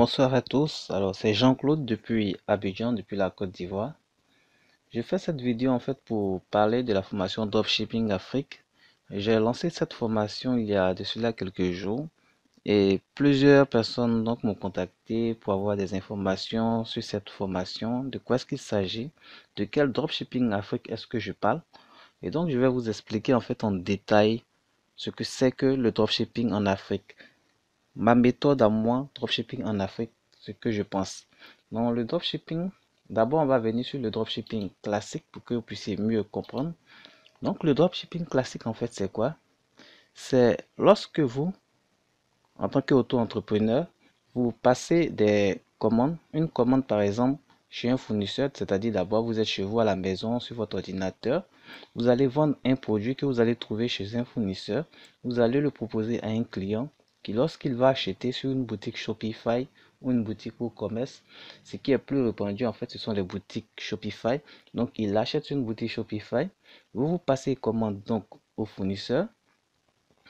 Bonsoir à tous, alors c'est Jean-Claude depuis Abidjan, depuis la Côte d'Ivoire. Je fais cette vidéo en fait pour parler de la formation Dropshipping Afrique. J'ai lancé cette formation il y a de cela quelques jours et plusieurs personnes donc m'ont contacté pour avoir des informations sur cette formation, de quoi est-ce qu'il s'agit, de quel Dropshipping Afrique est-ce que je parle. Et donc je vais vous expliquer en fait en détail ce que c'est que le dropshipping en Afrique ma méthode à moi, dropshipping en Afrique, ce que je pense. Donc le dropshipping, d'abord on va venir sur le dropshipping classique pour que vous puissiez mieux comprendre. Donc le dropshipping classique en fait c'est quoi C'est lorsque vous, en tant qu'auto-entrepreneur, vous passez des commandes, une commande par exemple chez un fournisseur, c'est-à-dire d'abord vous êtes chez vous à la maison sur votre ordinateur, vous allez vendre un produit que vous allez trouver chez un fournisseur, vous allez le proposer à un client, lorsqu'il va acheter sur une boutique Shopify ou une boutique WooCommerce, ce qui est plus répandu en fait, ce sont les boutiques Shopify. Donc, il achète une boutique Shopify. Vous vous passez commande donc au fournisseur.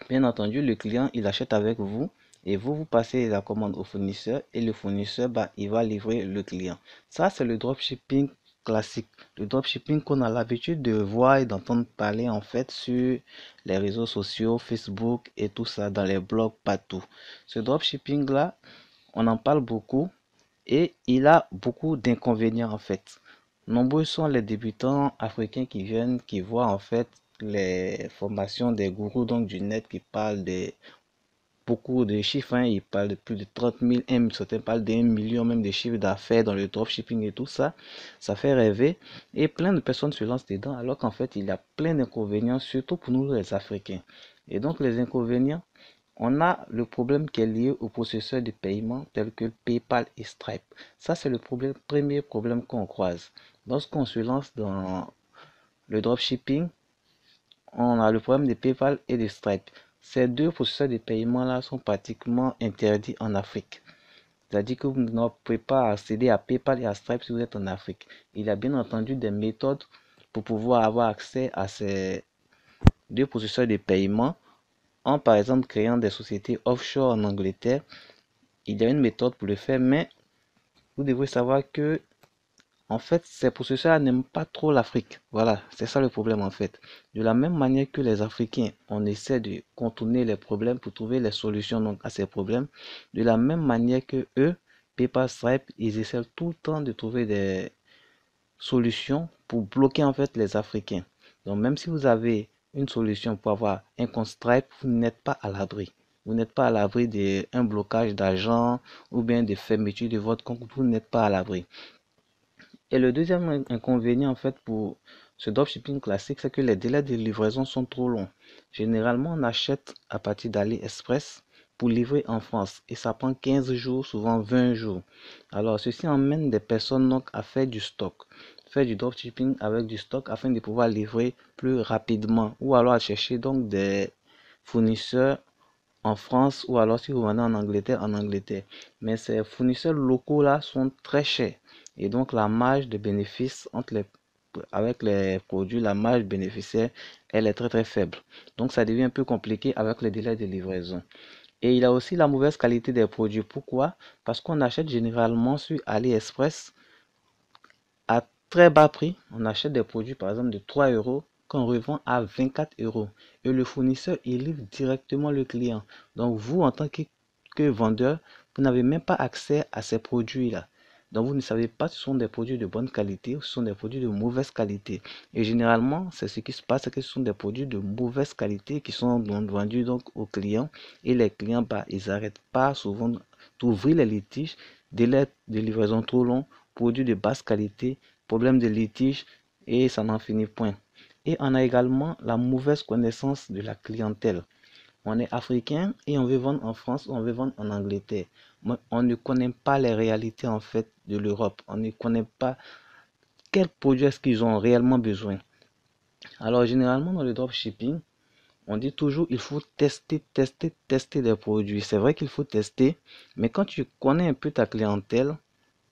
Bien entendu, le client il achète avec vous et vous vous passez la commande au fournisseur et le fournisseur bah, il va livrer le client. Ça c'est le dropshipping classique. Le dropshipping qu'on a l'habitude de voir et d'entendre parler en fait sur les réseaux sociaux, Facebook et tout ça, dans les blogs, partout. Ce dropshipping là, on en parle beaucoup et il a beaucoup d'inconvénients en fait. Nombreux sont les débutants africains qui viennent, qui voient en fait les formations des gourous donc du net qui parlent des beaucoup de chiffres. Hein. Ils parlent de plus de 30 000, M, certains parlent d'un million même de chiffres d'affaires dans le dropshipping et tout ça. Ça fait rêver. Et plein de personnes se lancent dedans alors qu'en fait, il y a plein d'inconvénients, surtout pour nous les Africains. Et donc, les inconvénients, on a le problème qui est lié au processeur de paiement tel que PayPal et Stripe. Ça, c'est le problème, premier problème qu'on croise. Lorsqu'on se lance dans le dropshipping, on a le problème de PayPal et de Stripe ces deux processeurs de paiement-là sont pratiquement interdits en Afrique. C'est-à-dire que vous ne pouvez pas accéder à PayPal et à Stripe si vous êtes en Afrique. Il y a bien entendu des méthodes pour pouvoir avoir accès à ces deux processeurs de paiement en par exemple créant des sociétés offshore en Angleterre. Il y a une méthode pour le faire, mais vous devez savoir que en fait, ces processeurs n'aiment pas trop l'Afrique. Voilà, c'est ça le problème en fait. De la même manière que les Africains, on essaie de contourner les problèmes pour trouver les solutions donc, à ces problèmes. De la même manière que eux, PayPal, Stripe, ils essaient tout le temps de trouver des solutions pour bloquer en fait les Africains. Donc même si vous avez une solution pour avoir un compte Stripe, vous n'êtes pas à l'abri. Vous n'êtes pas à l'abri d'un blocage d'argent ou bien de fermeture de votre compte. Vous n'êtes pas à l'abri. Et le deuxième inconvénient, en fait, pour ce dropshipping classique, c'est que les délais de livraison sont trop longs. Généralement, on achète à partir d'AliExpress pour livrer en France et ça prend 15 jours, souvent 20 jours. Alors, ceci emmène des personnes donc à faire du stock, faire du dropshipping avec du stock afin de pouvoir livrer plus rapidement ou alors à chercher donc des fournisseurs en France ou alors si vous vendez en Angleterre, en Angleterre. Mais ces fournisseurs locaux là sont très chers. Et donc la marge de bénéfice entre les, avec les produits, la marge bénéficiaire, elle est très très faible. Donc ça devient un peu compliqué avec le délai de livraison. Et il y a aussi la mauvaise qualité des produits. Pourquoi Parce qu'on achète généralement sur AliExpress à très bas prix. On achète des produits par exemple de 3 euros qu'on revend à 24 euros. Et le fournisseur, il livre directement le client. Donc vous, en tant que vendeur, vous n'avez même pas accès à ces produits-là. Donc vous ne savez pas si ce sont des produits de bonne qualité ou si ce sont des produits de mauvaise qualité. Et généralement, c'est ce qui se passe, c'est que ce sont des produits de mauvaise qualité qui sont vendus donc aux clients. Et les clients, bah, ils n'arrêtent pas souvent d'ouvrir les litiges, délai de livraison trop long, produits de basse qualité, problèmes de litige, et ça n'en finit point. Et on a également la mauvaise connaissance de la clientèle. On est africain et on veut vendre en France, on veut vendre en Angleterre. Mais on ne connaît pas les réalités en fait de l'Europe. On ne connaît pas quel produit est-ce qu'ils ont réellement besoin. Alors généralement dans le dropshipping, on dit toujours il faut tester, tester, tester des produits. C'est vrai qu'il faut tester, mais quand tu connais un peu ta clientèle,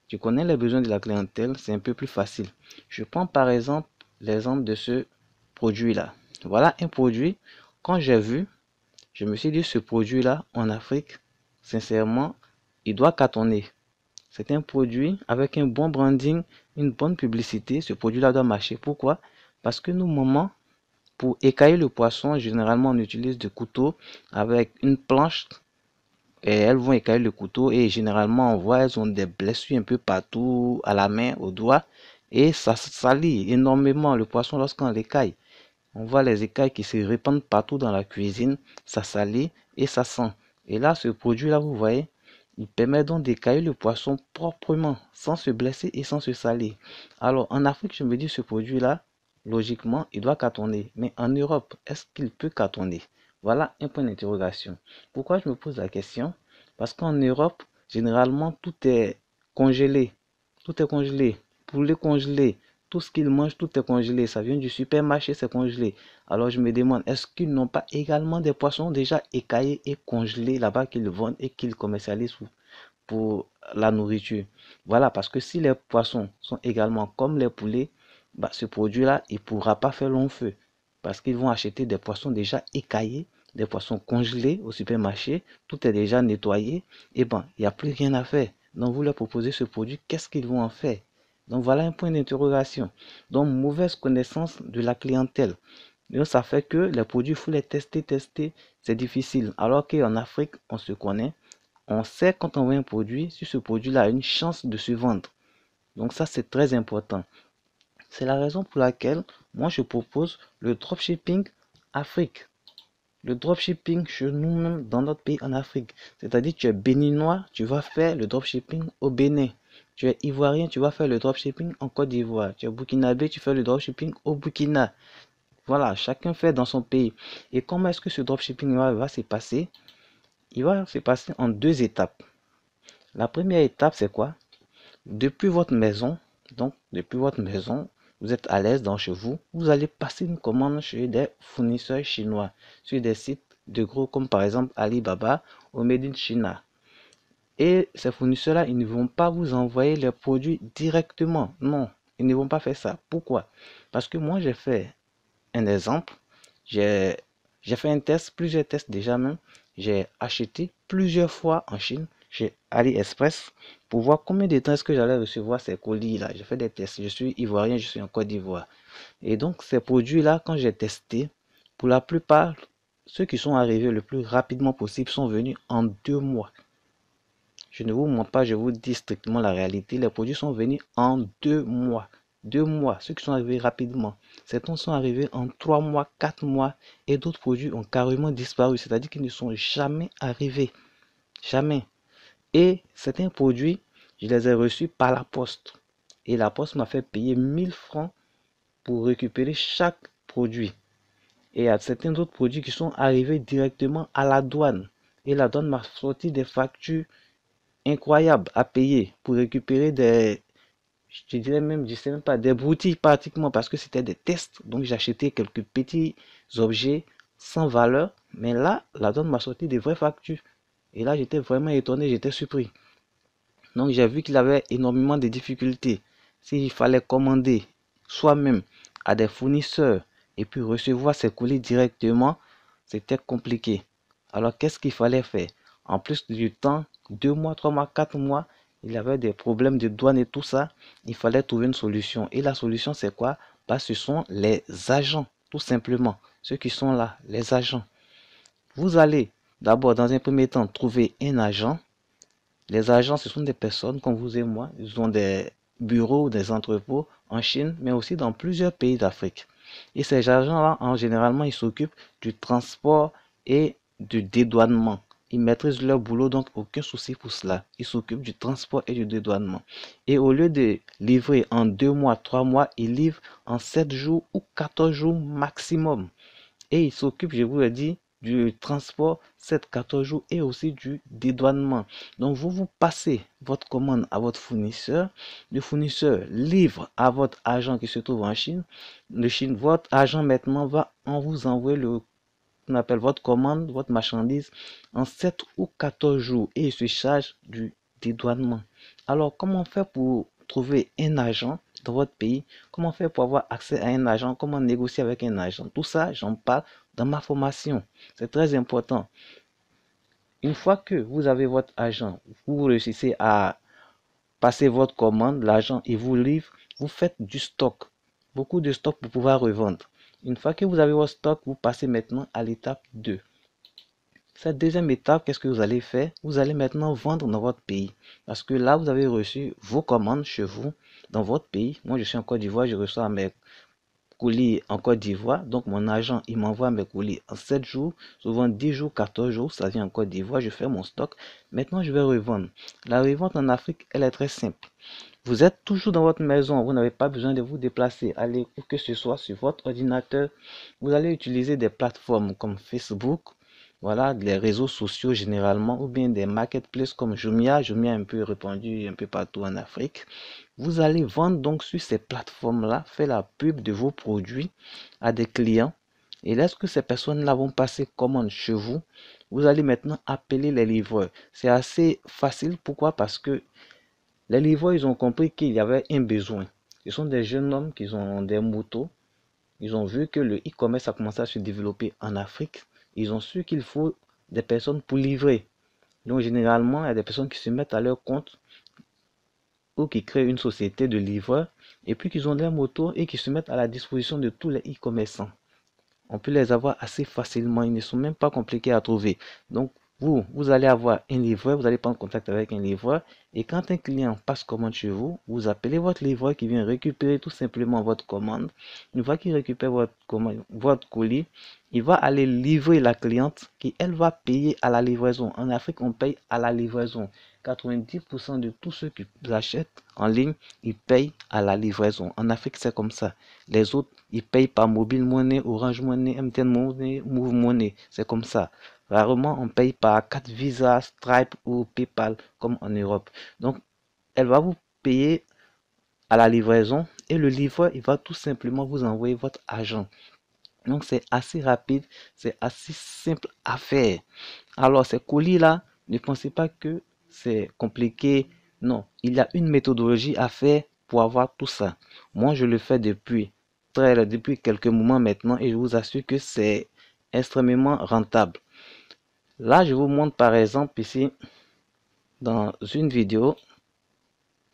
tu connais les besoins de la clientèle, c'est un peu plus facile. Je prends par exemple l'exemple de ce produit-là. Voilà un produit, quand j'ai vu, je me suis dit ce produit-là en Afrique, sincèrement, il doit cartonner. C'est un produit avec un bon branding, une bonne publicité. Ce produit-là doit marcher. Pourquoi Parce que nos mamans, pour écailler le poisson, généralement on utilise des couteaux avec une planche et elles vont écailler le couteau et généralement on voit elles ont des blessures un peu partout à la main, au doigt et ça salit énormément le poisson lorsqu'on l'écaille. On voit les écailles qui se répandent partout dans la cuisine, ça salit et ça sent. Et là, ce produit-là, vous voyez, il permet donc d'écailler le poisson proprement, sans se blesser et sans se saler. Alors en Afrique, je me dis ce produit-là, logiquement, il doit cartonner. Mais en Europe, est-ce qu'il peut cartonner Voilà un point d'interrogation. Pourquoi je me pose la question Parce qu'en Europe, généralement, tout est congelé. Tout est congelé. Poulet congelé, tout ce qu'ils mangent, tout est congelé. Ça vient du supermarché, c'est congelé. Alors je me demande, est-ce qu'ils n'ont pas également des poissons déjà écaillés et congelés là-bas qu'ils vendent et qu'ils commercialisent pour la nourriture Voilà, parce que si les poissons sont également comme les poulets, bah, ce produit-là, il ne pourra pas faire long feu. Parce qu'ils vont acheter des poissons déjà écaillés, des poissons congelés au supermarché. Tout est déjà nettoyé. Et ben, il n'y a plus rien à faire. Donc vous leur proposez ce produit, qu'est-ce qu'ils vont en faire donc voilà un point d'interrogation. Donc mauvaise connaissance de la clientèle. Donc ça fait que les produits, il faut les tester, tester, c'est difficile. Alors qu'en Afrique, on se connaît, on sait quand on voit un produit, si ce produit-là a une chance de se vendre. Donc ça, c'est très important. C'est la raison pour laquelle moi, je propose le dropshipping Afrique. Le dropshipping chez nous-mêmes dans notre pays en Afrique. C'est-à-dire, tu es béninois, tu vas faire le dropshipping au Bénin. Tu es ivoirien, tu vas faire le dropshipping en Côte d'Ivoire. Tu es burkinabé, tu fais le dropshipping au Burkina. Voilà, chacun fait dans son pays. Et comment est-ce que ce dropshipping va, se passer Il va se passer en deux étapes. La première étape, c'est quoi Depuis votre maison, donc depuis votre maison, vous êtes à l'aise dans chez vous, vous allez passer une commande chez des fournisseurs chinois, sur des sites de gros comme par exemple Alibaba ou Made in China. Et ces fournisseurs-là, ils ne vont pas vous envoyer leurs produits directement. Non, ils ne vont pas faire ça. Pourquoi Parce que moi, j'ai fait un exemple. J'ai fait un test, plusieurs tests déjà même. J'ai acheté plusieurs fois en Chine chez AliExpress pour voir combien de temps est-ce que j'allais recevoir ces colis-là. J'ai fait des tests. Je suis ivoirien, je suis en Côte d'Ivoire. Et donc, ces produits-là, quand j'ai testé, pour la plupart, ceux qui sont arrivés le plus rapidement possible sont venus en deux mois. Je ne vous mens pas, je vous dis strictement la réalité. Les produits sont venus en deux mois. Deux mois, ceux qui sont arrivés rapidement. Certains sont arrivés en trois mois, quatre mois et d'autres produits ont carrément disparu. C'est-à-dire qu'ils ne sont jamais arrivés. Jamais. Et certains produits, je les ai reçus par la poste. Et la poste m'a fait payer 1000 francs pour récupérer chaque produit. Et il certains autres produits qui sont arrivés directement à la douane. Et la douane m'a sorti des factures incroyable à payer pour récupérer des, je dirais même, je sais même pas, des broutilles pratiquement parce que c'était des tests. Donc j'achetais quelques petits objets sans valeur. Mais là, la donne m'a sorti des vraies factures. Et là, j'étais vraiment étonné, j'étais surpris. Donc j'ai vu qu'il avait énormément de difficultés. S'il fallait commander soi-même à des fournisseurs et puis recevoir ses colis directement, c'était compliqué. Alors qu'est-ce qu'il fallait faire En plus du temps deux mois, trois mois, quatre mois, il avait des problèmes de douane et tout ça. Il fallait trouver une solution. Et la solution, c'est quoi bah, Ce sont les agents, tout simplement. Ceux qui sont là, les agents. Vous allez d'abord, dans un premier temps, trouver un agent. Les agents, ce sont des personnes comme vous et moi. Ils ont des bureaux, des entrepôts en Chine, mais aussi dans plusieurs pays d'Afrique. Et ces agents-là, en généralement, ils s'occupent du transport et du dédouanement. Ils maîtrisent leur boulot, donc aucun souci pour cela. Ils s'occupent du transport et du dédouanement. Et au lieu de livrer en deux mois, trois mois, ils livrent en sept jours ou 14 jours maximum. Et ils s'occupent, je vous l'ai dit, du transport 7-14 jours et aussi du dédouanement. Donc vous vous passez votre commande à votre fournisseur, le fournisseur livre à votre agent qui se trouve en Chine, le Chine, votre agent maintenant va en vous envoyer le appelle votre commande, votre marchandise en 7 ou 14 jours et il se charge du dédouanement. Alors, comment faire pour trouver un agent dans votre pays Comment faire pour avoir accès à un agent Comment négocier avec un agent Tout ça, j'en parle dans ma formation. C'est très important. Une fois que vous avez votre agent, vous réussissez à passer votre commande, l'agent, et vous livre, vous faites du stock. Beaucoup de stock pour pouvoir revendre. Une fois que vous avez votre stock, vous passez maintenant à l'étape 2. Cette deuxième étape, qu'est-ce que vous allez faire Vous allez maintenant vendre dans votre pays. Parce que là, vous avez reçu vos commandes chez vous, dans votre pays. Moi, je suis en Côte d'Ivoire, je reçois mes colis en Côte d'Ivoire. Donc, mon agent, il m'envoie mes colis en 7 jours, souvent 10 jours, 14 jours. Ça vient en Côte d'Ivoire, je fais mon stock. Maintenant, je vais revendre. La revente en Afrique, elle est très simple. Vous êtes toujours dans votre maison, vous n'avez pas besoin de vous déplacer, allez où que ce soit sur votre ordinateur. Vous allez utiliser des plateformes comme Facebook, voilà, des réseaux sociaux généralement, ou bien des marketplaces comme Jumia. Jumia est un peu répandu un peu partout en Afrique. Vous allez vendre donc sur ces plateformes-là, faire la pub de vos produits à des clients. Et lorsque ces personnes-là vont passer commande chez vous, vous allez maintenant appeler les livreurs. C'est assez facile. Pourquoi Parce que les livres ils ont compris qu'il y avait un besoin. Ce sont des jeunes hommes qui ont des motos. Ils ont vu que le e-commerce a commencé à se développer en Afrique. Ils ont su qu'il faut des personnes pour livrer. Donc généralement, il y a des personnes qui se mettent à leur compte ou qui créent une société de livreurs et puis qu'ils ont des motos et qui se mettent à la disposition de tous les e-commerçants. On peut les avoir assez facilement, ils ne sont même pas compliqués à trouver. Donc vous, vous allez avoir un livreur, vous allez prendre contact avec un livreur. Et quand un client passe commande chez vous, vous appelez votre livreur qui vient récupérer tout simplement votre commande. Une fois qu'il récupère votre, commande, votre colis, il va aller livrer la cliente qui, elle, va payer à la livraison. En Afrique, on paye à la livraison. 90% de tous ceux qui achètent en ligne, ils payent à la livraison. En Afrique, c'est comme ça. Les autres, ils payent par mobile monnaie, orange monnaie, MTN monnaie, move money. C'est comme ça. Rarement on paye par 4 visas Stripe ou PayPal comme en Europe. Donc elle va vous payer à la livraison et le livre il va tout simplement vous envoyer votre argent. Donc c'est assez rapide, c'est assez simple à faire. Alors ces colis là, ne pensez pas que c'est compliqué. Non, il y a une méthodologie à faire pour avoir tout ça. Moi je le fais depuis très depuis quelques moments maintenant et je vous assure que c'est extrêmement rentable. Là, je vous montre par exemple ici, dans une vidéo,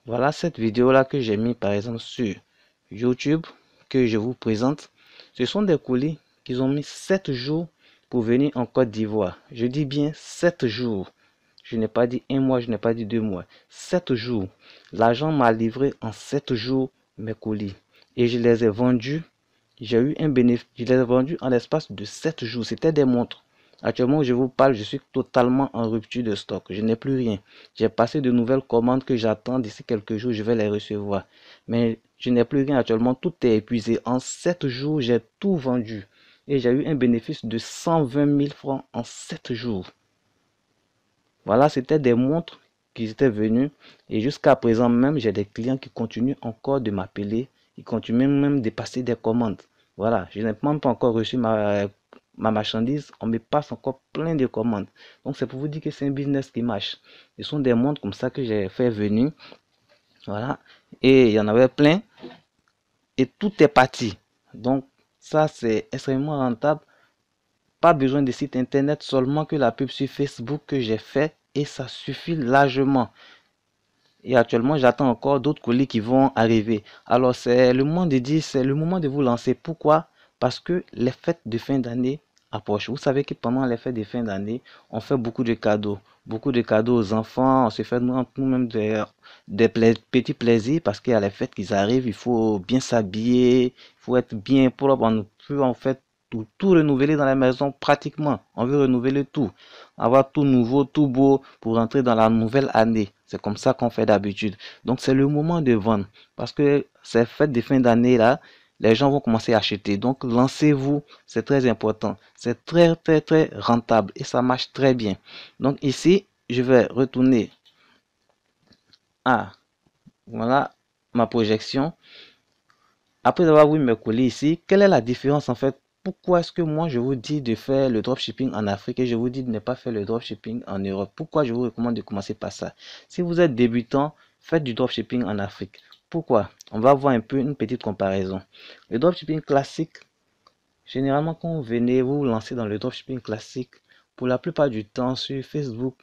voilà cette vidéo-là que j'ai mis par exemple sur YouTube, que je vous présente. Ce sont des colis qu'ils ont mis 7 jours pour venir en Côte d'Ivoire. Je dis bien 7 jours. Je n'ai pas dit un mois, je n'ai pas dit deux mois. 7 jours. L'agent m'a livré en 7 jours mes colis. Et je les ai vendus. J'ai eu un bénéfice. Je les ai vendus en l'espace de 7 jours. C'était des montres. Actuellement je vous parle, je suis totalement en rupture de stock. Je n'ai plus rien. J'ai passé de nouvelles commandes que j'attends d'ici quelques jours, je vais les recevoir. Mais je n'ai plus rien actuellement, tout est épuisé. En sept jours, j'ai tout vendu. Et j'ai eu un bénéfice de 120 000 francs en sept jours. Voilà, c'était des montres qui étaient venues. Et jusqu'à présent même, j'ai des clients qui continuent encore de m'appeler. Ils continuent même de passer des commandes. Voilà, je n'ai même pas encore reçu ma euh, ma marchandise, on me passe encore plein de commandes. Donc c'est pour vous dire que c'est un business qui marche. Ce sont des montres comme ça que j'ai fait venir. Voilà. Et il y en avait plein. Et tout est parti. Donc ça c'est extrêmement rentable. Pas besoin de site internet, seulement que la pub sur Facebook que j'ai fait. Et ça suffit largement. Et actuellement, j'attends encore d'autres colis qui vont arriver. Alors, c'est le moment de dire, c'est le moment de vous lancer. Pourquoi parce que les fêtes de fin d'année approchent. Vous savez que pendant les fêtes de fin d'année, on fait beaucoup de cadeaux. Beaucoup de cadeaux aux enfants. On se fait nous-mêmes des, petits plaisirs parce qu'il y a les fêtes qui arrivent. Il faut bien s'habiller. Il faut être bien propre. On peut en fait tout, tout, renouveler dans la maison pratiquement. On veut renouveler tout, avoir tout nouveau, tout beau pour entrer dans la nouvelle année. C'est comme ça qu'on fait d'habitude. Donc c'est le moment de vendre parce que ces fêtes de fin d'année là, les gens vont commencer à acheter. Donc lancez-vous, c'est très important. C'est très très très rentable et ça marche très bien. Donc ici, je vais retourner à voilà ma projection. Après avoir vu mes colis ici, quelle est la différence en fait pourquoi est-ce que moi je vous dis de faire le dropshipping en Afrique et je vous dis de ne pas faire le dropshipping en Europe Pourquoi je vous recommande de commencer par ça Si vous êtes débutant, faites du dropshipping en Afrique. Pourquoi On va voir un peu une petite comparaison. Le dropshipping classique, généralement quand vous venez vous lancer dans le dropshipping classique, pour la plupart du temps sur Facebook,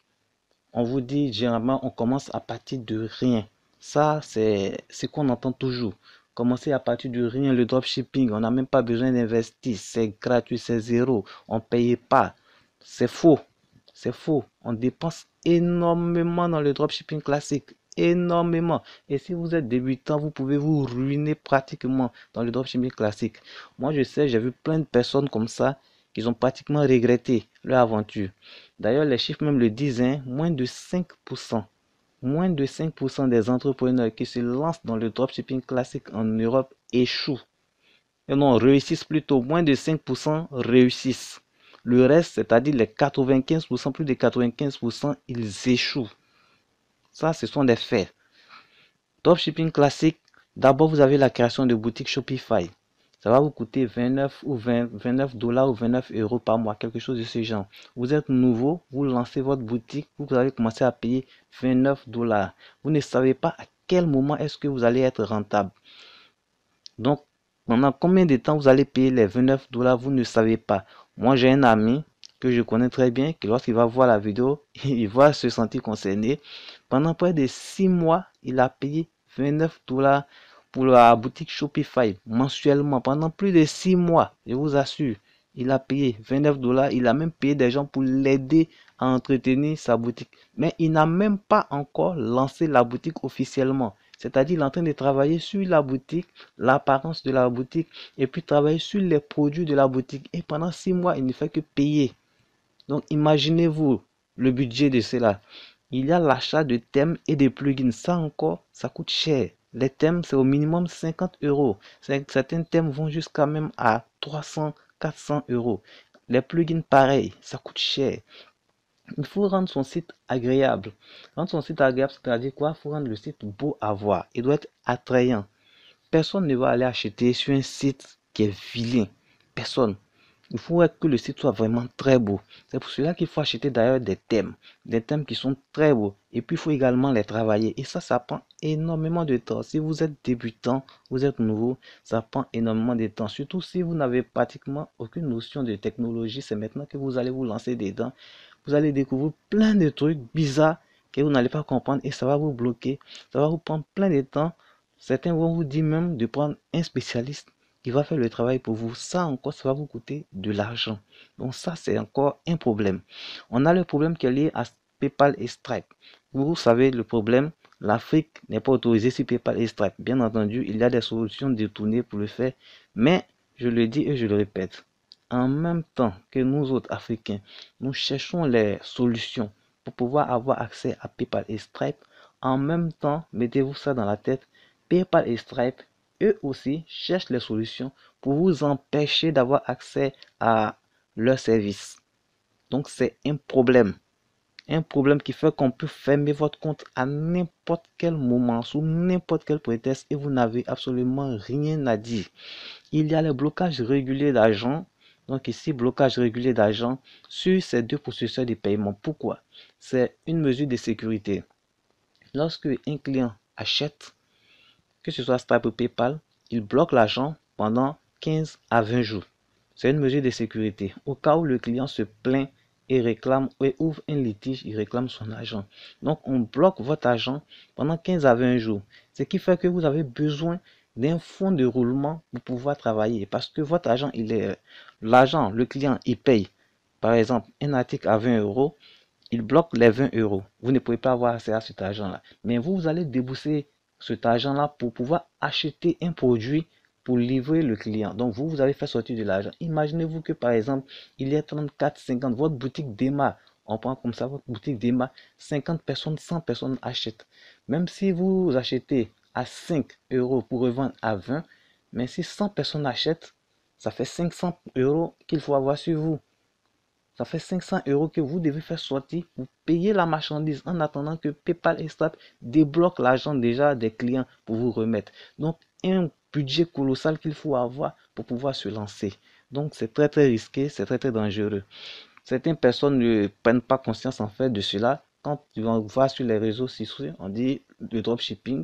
on vous dit généralement on commence à partir de rien. Ça, c'est ce qu'on entend toujours. Commencer à partir de rien, le dropshipping, on n'a même pas besoin d'investir, c'est gratuit, c'est zéro, on ne paye pas. C'est faux, c'est faux. On dépense énormément dans le dropshipping classique énormément. Et si vous êtes débutant, vous pouvez vous ruiner pratiquement dans le dropshipping classique. Moi, je sais, j'ai vu plein de personnes comme ça qui ont pratiquement regretté leur aventure. D'ailleurs, les chiffres même le disent, hein, moins de 5%. Moins de 5% des entrepreneurs qui se lancent dans le dropshipping classique en Europe échouent. Et non, réussissent plutôt. Moins de 5% réussissent. Le reste, c'est-à-dire les 95%, plus de 95%, ils échouent ce sont des faits. top shipping classique, d'abord vous avez la création de boutique Shopify. Ça va vous coûter 29 ou 20, 29 dollars ou 29 euros par mois, quelque chose de ce genre. Vous êtes nouveau, vous lancez votre boutique, vous allez commencer à payer 29 dollars. Vous ne savez pas à quel moment est-ce que vous allez être rentable. Donc, pendant combien de temps vous allez payer les 29 dollars, vous ne savez pas. Moi, j'ai un ami que je connais très bien, qui lorsqu'il va voir la vidéo, il va se sentir concerné. Pendant près de 6 mois, il a payé 29 dollars pour la boutique Shopify mensuellement. Pendant plus de 6 mois, je vous assure, il a payé 29 dollars. Il a même payé des gens pour l'aider à entretenir sa boutique. Mais il n'a même pas encore lancé la boutique officiellement. C'est-à-dire, il est en train de travailler sur la boutique, l'apparence de la boutique, et puis travailler sur les produits de la boutique. Et pendant 6 mois, il ne fait que payer. Donc, imaginez-vous le budget de cela. Il y a l'achat de thèmes et de plugins. Ça encore, ça coûte cher. Les thèmes, c'est au minimum 50 euros. Certains thèmes vont jusqu'à même à 300, 400 euros. Les plugins, pareil, ça coûte cher. Il faut rendre son site agréable. Rendre son site agréable, c'est-à-dire quoi Il faut rendre le site beau à voir. Il doit être attrayant. Personne ne va aller acheter sur un site qui est vilain. Personne. Il faut que le site soit vraiment très beau. C'est pour cela qu'il faut acheter d'ailleurs des thèmes. Des thèmes qui sont très beaux. Et puis, il faut également les travailler. Et ça, ça prend énormément de temps. Si vous êtes débutant, vous êtes nouveau, ça prend énormément de temps. Surtout si vous n'avez pratiquement aucune notion de technologie. C'est maintenant que vous allez vous lancer dedans. Vous allez découvrir plein de trucs bizarres que vous n'allez pas comprendre. Et ça va vous bloquer. Ça va vous prendre plein de temps. Certains vont vous dire même de prendre un spécialiste il va faire le travail pour vous. Ça encore, ça va vous coûter de l'argent. Donc ça, c'est encore un problème. On a le problème qui est lié à PayPal et Stripe. Vous savez le problème, l'Afrique n'est pas autorisée sur PayPal et Stripe. Bien entendu, il y a des solutions détournées pour le faire, mais je le dis et je le répète. En même temps que nous autres Africains, nous cherchons les solutions pour pouvoir avoir accès à PayPal et Stripe. En même temps, mettez-vous ça dans la tête, PayPal et Stripe eux aussi cherchent les solutions pour vous empêcher d'avoir accès à leur service Donc c'est un problème. Un problème qui fait qu'on peut fermer votre compte à n'importe quel moment, sous n'importe quel prétexte, et vous n'avez absolument rien à dire. Il y a le blocage régulier d'argent. Donc ici, blocage régulier d'argent sur ces deux processeurs de paiement. Pourquoi C'est une mesure de sécurité. Lorsque un client achète que ce soit Stripe ou PayPal, il bloque l'argent pendant 15 à 20 jours. C'est une mesure de sécurité. Au cas où le client se plaint et réclame et ouvre un litige, il réclame son argent. Donc on bloque votre argent pendant 15 à 20 jours. Ce qui fait que vous avez besoin d'un fonds de roulement pour pouvoir travailler. Parce que votre argent, il est l'argent, le client, il paye. Par exemple, un article à 20 euros, il bloque les 20 euros. Vous ne pouvez pas avoir accès à cet argent-là. Mais vous, vous allez débousser cet argent-là pour pouvoir acheter un produit pour livrer le client. Donc, vous, vous avez fait sortir de l'argent. Imaginez-vous que, par exemple, il y a 34, 50, votre boutique démarre. On prend comme ça, votre boutique démarre. 50 personnes, 100 personnes achètent. Même si vous achetez à 5 euros pour revendre à 20, mais si 100 personnes achètent, ça fait 500 euros qu'il faut avoir sur vous. Ça fait 500 euros que vous devez faire sortir pour payer la marchandise en attendant que PayPal et Stripe débloquent l'argent déjà des clients pour vous remettre. Donc, un budget colossal qu'il faut avoir pour pouvoir se lancer. Donc, c'est très, très risqué, c'est très, très dangereux. Certaines personnes ne prennent pas conscience en fait de cela. Quand vas voir sur les réseaux sociaux, on dit le dropshipping,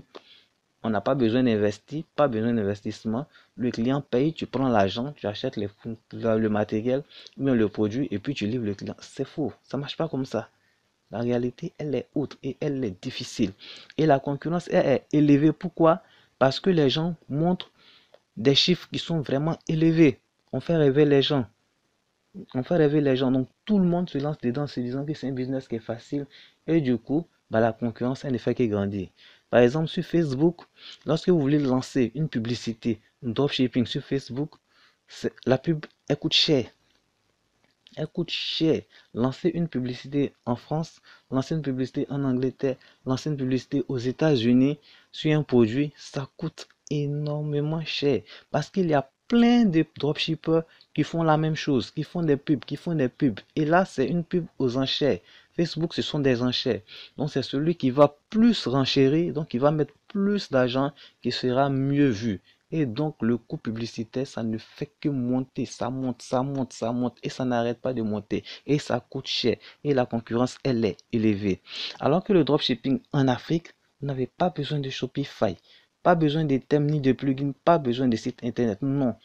on n'a pas besoin d'investir, pas besoin d'investissement. Le client paye, tu prends l'argent, tu achètes les, le matériel, mais le produit, et puis tu livres le client. C'est faux, ça marche pas comme ça. La réalité, elle est haute et elle est difficile. Et la concurrence, elle est élevée. Pourquoi Parce que les gens montrent des chiffres qui sont vraiment élevés. On fait rêver les gens. On fait rêver les gens. Donc tout le monde se lance dedans en se disant que c'est un business qui est facile. Et du coup, bah, la concurrence, un effet qui qui grandit Par exemple, sur Facebook, lorsque vous voulez lancer une publicité, dropshipping sur Facebook, la pub, elle coûte cher. Elle coûte cher. Lancer une publicité en France, lancer une publicité en Angleterre, lancer une publicité aux États-Unis sur un produit, ça coûte énormément cher. Parce qu'il y a plein de dropshippers qui font la même chose, qui font des pubs, qui font des pubs. Et là, c'est une pub aux enchères. Facebook, ce sont des enchères. Donc, c'est celui qui va plus renchérir, donc il va mettre plus d'argent qui sera mieux vu. Et donc, le coût publicitaire, ça ne fait que monter. Ça monte, ça monte, ça monte. Et ça n'arrête pas de monter. Et ça coûte cher. Et la concurrence, elle est élevée. Alors que le dropshipping en Afrique, vous n'avez pas besoin de Shopify. Pas besoin de thèmes ni de plugins. Pas besoin de site internet. Non.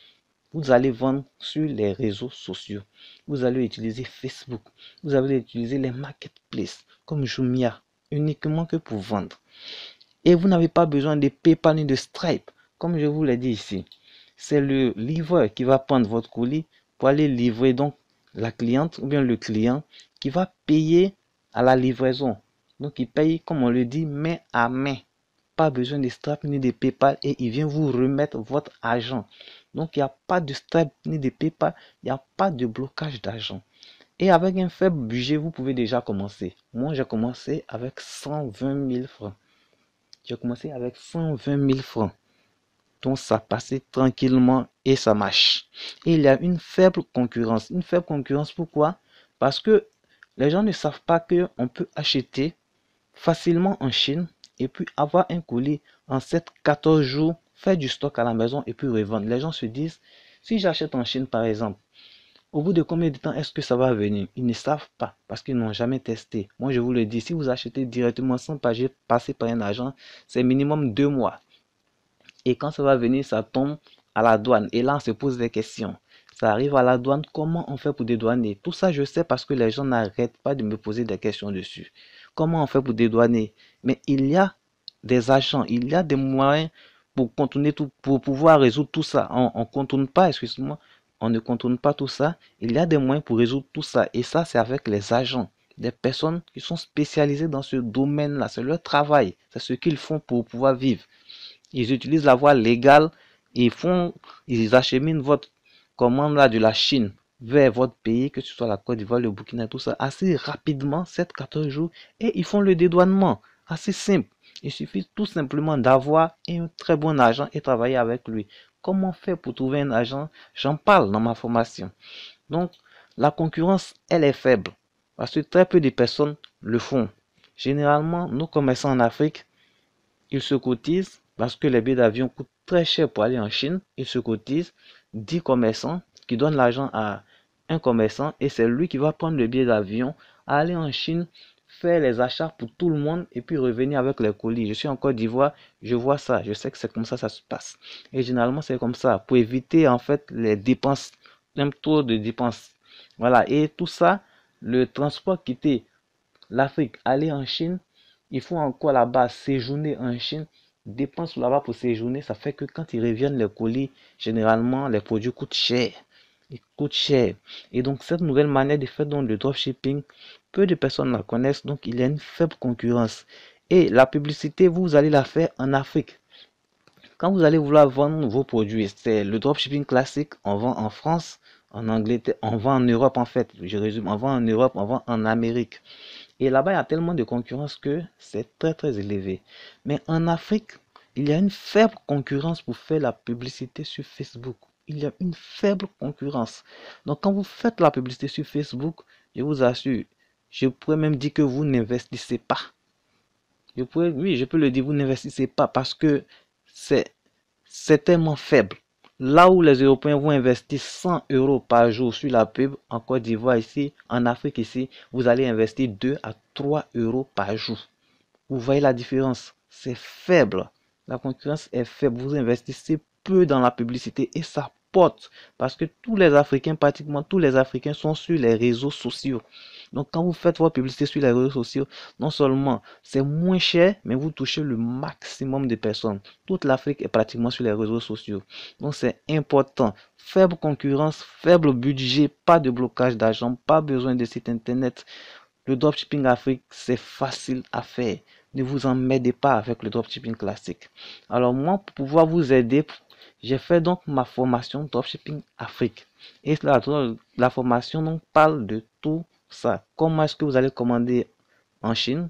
Vous allez vendre sur les réseaux sociaux. Vous allez utiliser Facebook. Vous allez utiliser les marketplaces comme Jumia uniquement que pour vendre. Et vous n'avez pas besoin de PayPal ni de Stripe, comme je vous l'ai dit ici. C'est le livreur qui va prendre votre colis pour aller livrer donc la cliente ou bien le client qui va payer à la livraison. Donc il paye, comme on le dit, main à main pas besoin de Stripe ni de PayPal et il vient vous remettre votre argent. Donc, il n'y a pas de Stripe ni de PayPal, il n'y a pas de blocage d'argent. Et avec un faible budget, vous pouvez déjà commencer. Moi, j'ai commencé avec 120 mille francs. J'ai commencé avec 120 mille francs. Donc, ça passait tranquillement et ça marche. Et il y a une faible concurrence. Une faible concurrence, pourquoi Parce que les gens ne savent pas que on peut acheter facilement en Chine et puis avoir un colis en 7-14 jours, faire du stock à la maison et puis revendre. Les gens se disent, si j'achète en Chine par exemple, au bout de combien de temps est-ce que ça va venir Ils ne savent pas parce qu'ils n'ont jamais testé. Moi, je vous le dis, si vous achetez directement sans passer par un agent, c'est minimum deux mois. Et quand ça va venir, ça tombe à la douane. Et là, on se pose des questions. Ça arrive à la douane, comment on fait pour dédouaner Tout ça, je sais parce que les gens n'arrêtent pas de me poser des questions dessus. Comment on fait pour dédouaner Mais il y a des agents, il y a des moyens pour contourner tout, pour pouvoir résoudre tout ça. On, contourne pas, excuse-moi, on ne contourne pas tout ça. Il y a des moyens pour résoudre tout ça. Et ça, c'est avec les agents, des personnes qui sont spécialisées dans ce domaine-là. C'est leur travail, c'est ce qu'ils font pour pouvoir vivre. Ils utilisent la voie légale, ils font, ils acheminent votre commande là de la Chine vers votre pays, que ce soit la Côte d'Ivoire, le Burkina, tout ça, assez rapidement, 7-14 jours, et ils font le dédouanement. Assez simple. Il suffit tout simplement d'avoir un très bon agent et travailler avec lui. Comment faire pour trouver un agent J'en parle dans ma formation. Donc, la concurrence, elle est faible. Parce que très peu de personnes le font. Généralement, nos commerçants en Afrique, ils se cotisent parce que les billets d'avion coûtent très cher pour aller en Chine. Ils se cotisent 10 commerçants qui donnent l'argent à un commerçant et c'est lui qui va prendre le billet d'avion, aller en Chine, faire les achats pour tout le monde et puis revenir avec les colis. Je suis en Côte d'Ivoire, je vois ça, je sais que c'est comme ça ça se passe. Et généralement c'est comme ça pour éviter en fait les dépenses, même taux de dépenses. Voilà, et tout ça, le transport quitter l'Afrique, aller en Chine, il faut encore là-bas séjourner en Chine, dépenses là-bas pour séjourner, ça fait que quand ils reviennent les colis, généralement les produits coûtent cher coûte cher. Et donc cette nouvelle manière de faire donc le dropshipping, peu de personnes la connaissent, donc il y a une faible concurrence. Et la publicité, vous allez la faire en Afrique. Quand vous allez vouloir vendre vos produits, c'est le dropshipping classique, on vend en France, en Angleterre, on vend en Europe en fait, je résume, on vend en Europe, on vend en Amérique. Et là-bas, il y a tellement de concurrence que c'est très très élevé. Mais en Afrique, il y a une faible concurrence pour faire la publicité sur Facebook il y a une faible concurrence. Donc quand vous faites la publicité sur Facebook, je vous assure, je pourrais même dire que vous n'investissez pas. Je pourrais, oui, je peux le dire, vous n'investissez pas parce que c'est tellement faible. Là où les Européens vont investir 100 euros par jour sur la pub, en Côte d'Ivoire ici, en Afrique ici, vous allez investir 2 à 3 euros par jour. Vous voyez la différence C'est faible. La concurrence est faible. Vous investissez peu dans la publicité et ça parce que tous les Africains, pratiquement tous les Africains sont sur les réseaux sociaux. Donc quand vous faites votre publicité sur les réseaux sociaux, non seulement c'est moins cher, mais vous touchez le maximum de personnes. Toute l'Afrique est pratiquement sur les réseaux sociaux. Donc c'est important. Faible concurrence, faible budget, pas de blocage d'argent, pas besoin de site internet. Le dropshipping Afrique, c'est facile à faire. Ne vous en mêlez pas avec le dropshipping classique. Alors moi, pour pouvoir vous aider, j'ai fait donc ma formation Dropshipping Afrique. Et la, la formation donc parle de tout ça. Comment est-ce que vous allez commander en Chine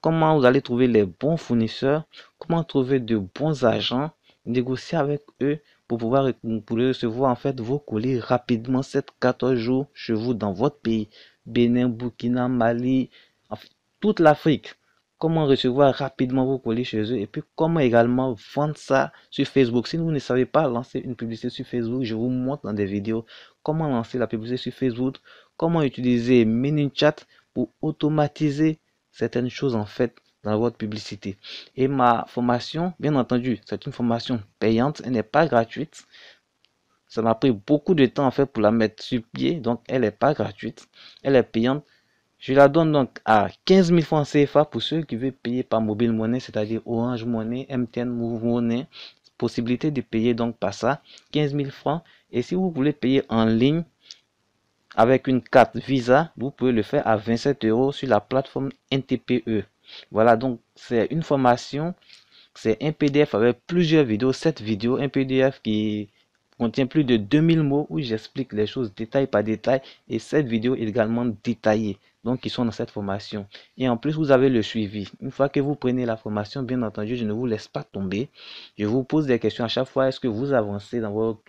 Comment vous allez trouver les bons fournisseurs Comment trouver de bons agents Négocier avec eux pour pouvoir recevoir en fait vos colis rapidement 7-14 jours chez vous dans votre pays. Bénin, Burkina, Mali, toute l'Afrique comment recevoir rapidement vos colis chez eux et puis comment également vendre ça sur Facebook. Si vous ne savez pas lancer une publicité sur Facebook, je vous montre dans des vidéos comment lancer la publicité sur Facebook, comment utiliser chat pour automatiser certaines choses en fait dans votre publicité. Et ma formation, bien entendu, c'est une formation payante, elle n'est pas gratuite. Ça m'a pris beaucoup de temps en fait pour la mettre sur pied, donc elle n'est pas gratuite, elle est payante. Je la donne donc à 15 000 francs CFA pour ceux qui veulent payer par mobile monnaie, c'est-à-dire Orange Money, MTN Move Money. Possibilité de payer donc par ça, 15 000 francs. Et si vous voulez payer en ligne avec une carte Visa, vous pouvez le faire à 27 euros sur la plateforme NTPE. Voilà, donc c'est une formation, c'est un PDF avec plusieurs vidéos, cette vidéo un PDF qui contient plus de 2000 mots où j'explique les choses détail par détail et cette vidéo est également détaillée donc qui sont dans cette formation. Et en plus, vous avez le suivi. Une fois que vous prenez la formation, bien entendu, je ne vous laisse pas tomber. Je vous pose des questions à chaque fois. Est-ce que vous avancez dans votre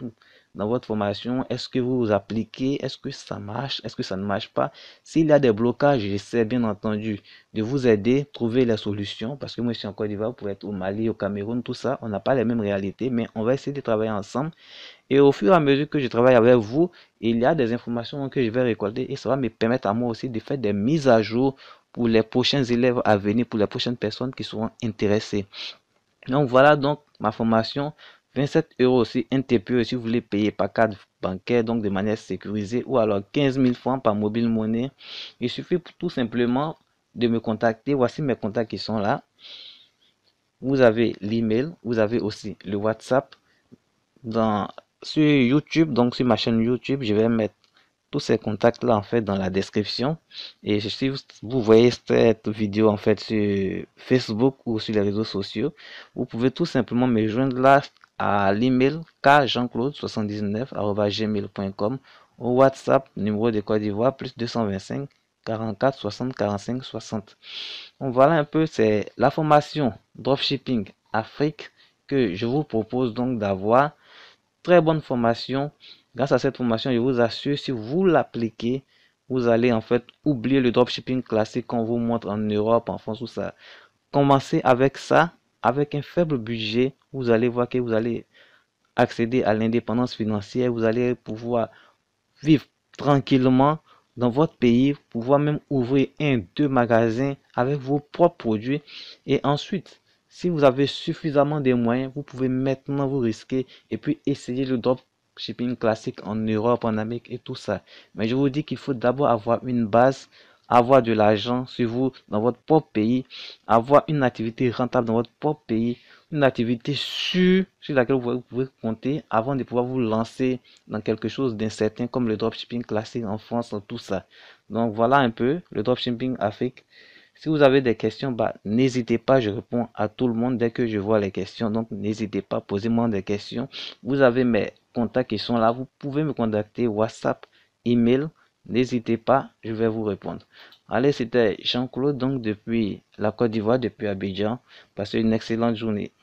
dans votre formation, est-ce que vous, appliquez, est-ce que ça marche, est-ce que ça ne marche pas. S'il y a des blocages, j'essaie bien entendu de vous aider, trouver la solution parce que moi je suis en Côte d'Ivoire, pour être au Mali, au Cameroun, tout ça, on n'a pas les mêmes réalités, mais on va essayer de travailler ensemble. Et au fur et à mesure que je travaille avec vous, il y a des informations que je vais récolter et ça va me permettre à moi aussi de faire des mises à jour pour les prochains élèves à venir, pour les prochaines personnes qui seront intéressées. Donc voilà donc ma formation 27 euros aussi, un TPE si vous voulez payer par carte bancaire, donc de manière sécurisée, ou alors 15 000 francs par mobile monnaie. Il suffit tout simplement de me contacter. Voici mes contacts qui sont là. Vous avez l'email, vous avez aussi le WhatsApp. Dans, sur YouTube, donc sur ma chaîne YouTube, je vais mettre tous ces contacts là en fait dans la description et si vous voyez cette vidéo en fait sur Facebook ou sur les réseaux sociaux vous pouvez tout simplement me joindre là à l'email kjeanclaude claude gmail.com ou WhatsApp numéro de Côte d'Ivoire plus 225 44 60 45 60. Donc voilà un peu, c'est la formation Dropshipping Afrique que je vous propose donc d'avoir. Très bonne formation. Grâce à cette formation, je vous assure, si vous l'appliquez, vous allez en fait oublier le dropshipping classique qu'on vous montre en Europe, en France, tout ça. Commencez avec ça avec un faible budget, vous allez voir que vous allez accéder à l'indépendance financière, vous allez pouvoir vivre tranquillement dans votre pays, pouvoir même ouvrir un, deux magasins avec vos propres produits. Et ensuite, si vous avez suffisamment de moyens, vous pouvez maintenant vous risquer et puis essayer le dropshipping classique en Europe, en Amérique et tout ça. Mais je vous dis qu'il faut d'abord avoir une base avoir de l'argent sur vous dans votre propre pays, avoir une activité rentable dans votre propre pays, une activité sur laquelle vous pouvez compter avant de pouvoir vous lancer dans quelque chose d'incertain comme le dropshipping classique en France, tout ça. Donc voilà un peu le dropshipping Afrique. Si vous avez des questions, bah, n'hésitez pas, je réponds à tout le monde dès que je vois les questions. Donc n'hésitez pas, posez-moi des questions. Vous avez mes contacts qui sont là. Vous pouvez me contacter WhatsApp, email. N'hésitez pas, je vais vous répondre. Allez, c'était Jean-Claude, donc depuis la Côte d'Ivoire, depuis Abidjan. Passez une excellente journée.